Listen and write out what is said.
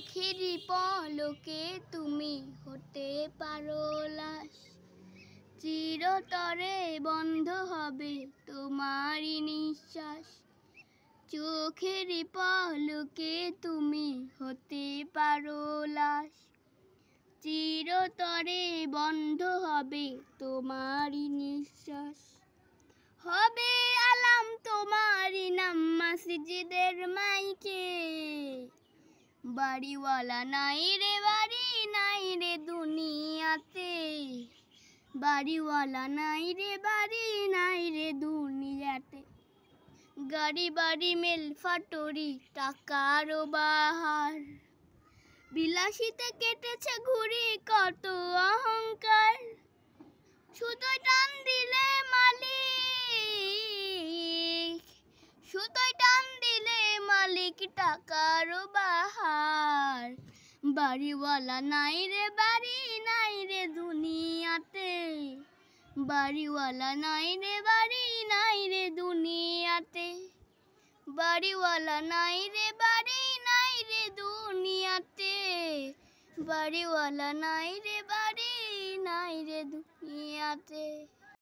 চোখের পলকে তুমি হতে পারো লাশ চিরতরে বন্ধ হবে তোমারই নিঃশ্বাস চোখের পলকে তুমি হতে পারো লাশ চিরতরে বন্ধ হবে তোমারই নিঃশ্বাস হবে আলাম তোমারই নাম মাসিজিদের মাইকে বাড়িওয়ালা নাই রে বাড়ি নাই রে দুনিয়াতে বাড়িওয়ালা নাই রে বাড়ি নাই রে দুনিয়াতে গাড়ি বাড়ি মেল ফাটরি টাকার বাহার বিলাসিতে কেটেছে ঘুরি কত অহংকার সুতোয় টান দিলে মালিক সুতোয় টান দিলে মালিক টাকার বাহার আমার বাড়িওয়ালা নাই রে বাড়ি নাই রে দুনিয়াতে বাড়িওয়ালা নাই রে বাড়ি নাই রে দুনিয়াতে বাড়িওয়ালা নাই রে বাড়ি নাই রে দুনিয়াতে বাড়িওয়ালা নাই রে বাড়ি নাই রে দুনিয়াতে